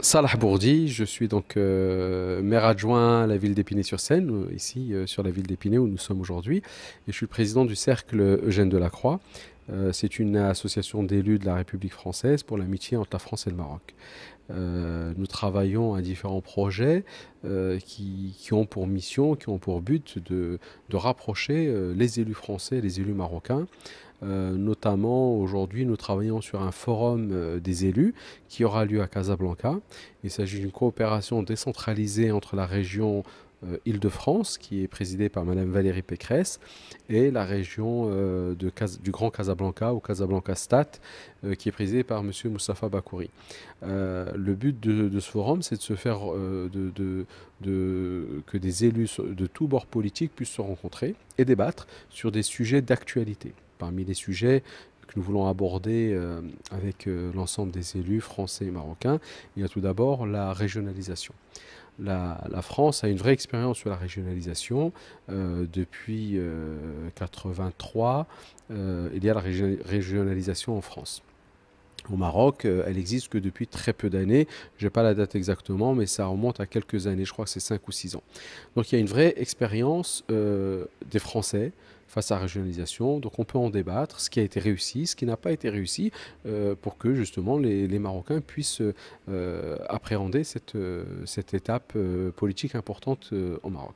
Salah Bourdi, je suis donc euh, maire adjoint à la ville d'Épinay-sur-Seine, euh, ici euh, sur la ville d'Épinay où nous sommes aujourd'hui, et je suis président du cercle Eugène Delacroix. Euh, c'est une association d'élus de la République française pour l'amitié entre la France et le Maroc. Euh, nous travaillons à différents projets euh, qui, ont pour mission, qui ont pour but de, de rapprocher les élus français et les élus marocains. notamment aujourd'hui, nous travaillons sur un forum des élus qui aura lieu à Casablanca. Il s'agit d'une coopération décentralisée entre la région euh, Île-de-France, qui est présidée par Madame Valérie Pécresse, et la région euh, du Grand Casablanca ou Casablanca Stat, euh, qui est présidée par Monsieur Moustapha Bakouri. le but de, ce forum, c'est de se faire que des élus de tous bords politiques puissent se rencontrer et débattre sur des sujets d'actualité. Parmi les sujets, que nous voulons aborder euh, avec euh, l'ensemble des élus français et marocains, il y a tout d'abord la régionalisation. La, France a une vraie expérience sur la régionalisation euh, depuis 1983. il y a la régionalisation en France. Au Maroc, elle existe que depuis très peu d'années. Je n'ai pas la date exactement, mais ça remonte à quelques années. Je crois que c'est 5 ou 6 ans. Donc il y a une vraie expérience des Français face à la régionalisation. Donc on peut en débattre, ce qui a été réussi, ce qui n'a pas été réussi, euh, pour que justement les, Marocains puissent euh, appréhender cette, euh, cette étape politique importante au Maroc.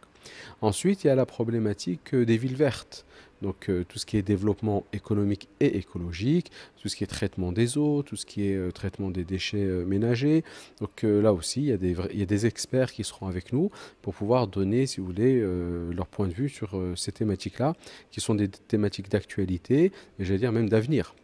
Ensuite, il y a la problématique euh, des villes vertes. Donc euh, tout ce qui est développement économique et écologique, tout ce qui est traitement des eaux, tout ce qui est euh, traitement des déchets ménagers. Donc là aussi, il y, a des il y, a des experts qui seront avec nous pour pouvoir donner, si vous voulez, leur point de vue sur ces thématiques-là, qui sont des thématiques d'actualité et j'allais dire même d'avenir.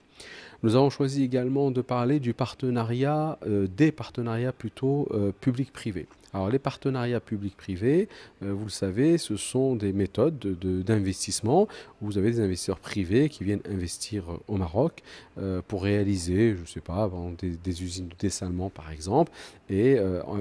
Nous avons choisi également de parler du partenariat, des partenariats plutôt public-privé. Alors les partenariats publics-privés, euh, vous le savez, ce sont des méthodes d'investissement. où vous avez des investisseurs privés qui viennent investir euh, au Maroc euh, pour réaliser, je ne sais pas, des, usines de dessalement par exemple, et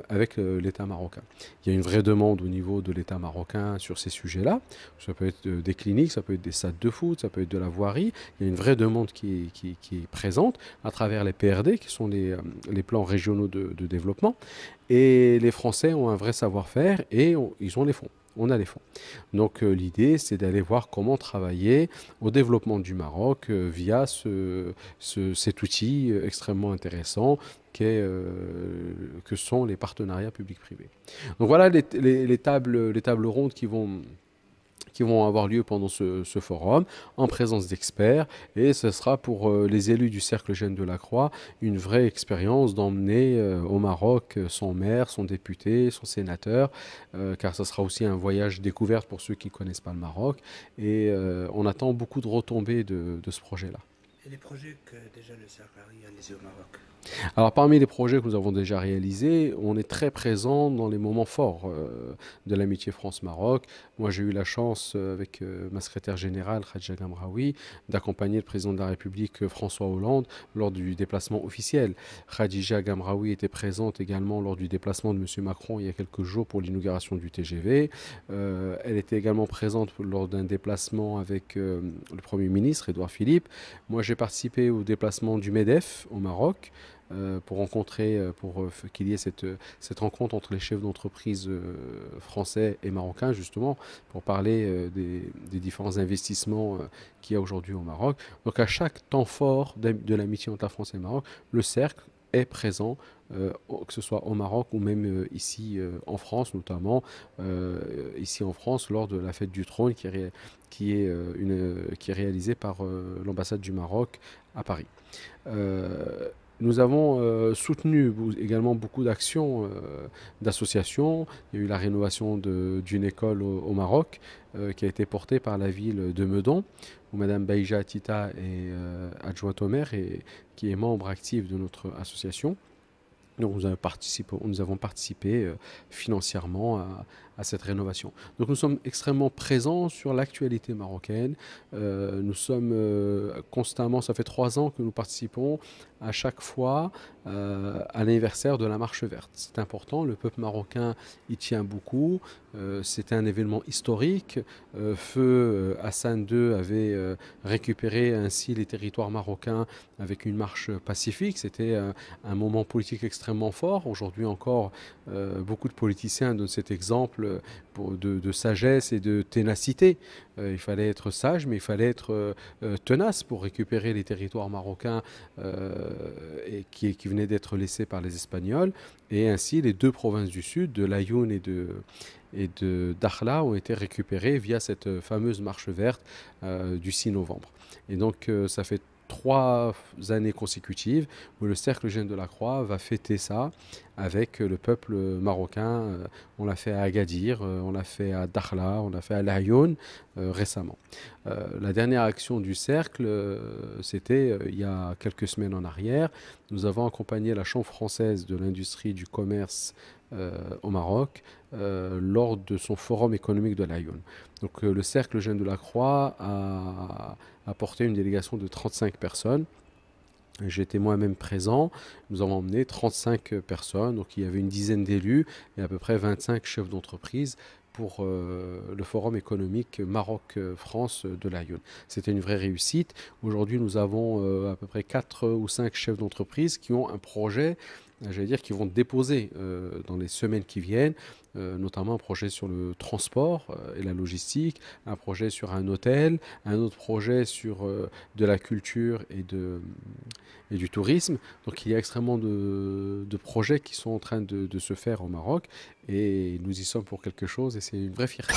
avec l'État marocain. Il y a une vraie demande au niveau de l'État marocain sur ces sujets-là. Ça peut être des cliniques, ça peut être des salles de foot, ça peut être de la voirie. Il y a une vraie demande qui, est, présente à travers les PRD, qui sont les, plans régionaux de développement. Et les Français ont un vrai savoir-faire et ils ont les fonds. On a les fonds. Donc euh, l'idée, c'est d'aller voir comment travailler au développement du Maroc euh, via cet outil euh, extrêmement intéressant que sont les partenariats public-privé. Donc voilà tables, les tables rondes qui vont qui vont avoir lieu pendant ce, forum en présence d'experts et ce sera pour euh, les élus du Cercle Jeune de la Croix une vraie expérience d'emmener euh, au Maroc euh, son maire, son député, son sénateur car ce sera aussi un voyage découverte pour ceux qui ne connaissent pas le Maroc et on attend beaucoup de retombées de, ce projet-là. Et les projets que déjà le Cercle a réalisés au Maroc alors parmi les projets que nous avons déjà réalisés, on est très présent dans les moments forts euh, de l'amitié France-Maroc. Moi j'ai eu la chance euh, avec euh, ma secrétaire générale Khadija Gamraoui d'accompagner le président de la République François Hollande lors du déplacement officiel. Khadija Gamraoui était présente également lors du déplacement de M. Macron il y a quelques jours pour l'inauguration du TGV. elle était également présente lors d'un déplacement avec le Premier ministre Édouard Philippe. Moi j'ai participé au déplacement du MEDEF au Maroc. Euh, pour rencontrer, euh, pour euh, qu'il y ait cette, rencontre entre les chefs d'entreprise français et marocains, justement, pour parler des, différents investissements qu'il y a aujourd'hui au Maroc. Donc à chaque temps fort de l'amitié entre la France et le Maroc, le cercle est présent, que ce soit au Maroc ou même ici en France, notamment ici en France lors de la fête du trône qui qui est, une, qui est réalisée par l'ambassade du Maroc à Paris. Nous avons euh, soutenu également beaucoup d'actions euh, d'associations. Il y a eu la rénovation d'une école au, Maroc euh, qui a été portée par la ville de Meudon, où Madame Baïja Tita est adjointe au maire et qui est membre active de notre association. nous avons participé, nous avons participé financièrement à, à cette rénovation. Donc nous sommes extrêmement présents sur l'actualité marocaine. Euh, nous sommes euh, constamment, ça fait trois ans que nous participons à chaque fois euh, à l'anniversaire de la Marche verte. C'est important, le peuple marocain y tient beaucoup. c'était un événement historique. Feu Hassan II avait récupéré ainsi les territoires marocains avec une marche pacifique. C'était un moment politique extrêmement fort. Aujourd'hui encore, beaucoup de politiciens donnent cet exemple de, sagesse et de ténacité. Euh, il fallait être sage, mais il fallait être euh, euh, tenace pour récupérer les territoires marocains qui, qui venaient d'être laissés par les Espagnols. Et ainsi, les deux provinces du sud, de l'Ayoun et de, et de Dakhla ont été récupérées via cette fameuse marche verte du 6 novembre. Et donc ça fait trois années consécutives où le Cercle Jeune de la Croix va fêter ça avec le peuple marocain. Euh, on l'a fait à Agadir, euh, on l'a fait à Dakhla, on l'a fait à Laayoune euh, récemment. la dernière action du Cercle, c'était il y a quelques semaines en arrière. Nous avons accompagné la Chambre française de l'industrie du commerce euh, au Maroc euh, lors de son forum économique de l'Aïoun. Donc euh, le Cercle Jeune de la Croix a apporté une délégation de 35 personnes. J'étais moi-même présent. Nous avons emmené 35 personnes. Donc il y avait une dizaine d'élus et à peu près 25 chefs d'entreprise pour le forum économique Maroc-France de l'Aïoun. C'était une vraie réussite. Aujourd'hui, nous avons à peu près 4 ou 5 chefs d'entreprise qui ont un projet j'allais dire, qui vont déposer euh, dans les semaines qui viennent, euh, notamment un projet sur le transport euh, et la logistique, un projet sur un hôtel, un autre projet sur de la culture et, de, et du tourisme. Donc il y a extrêmement de, de projets qui sont en train de, de se faire au Maroc et nous y sommes pour quelque chose et c'est une vraie fierté.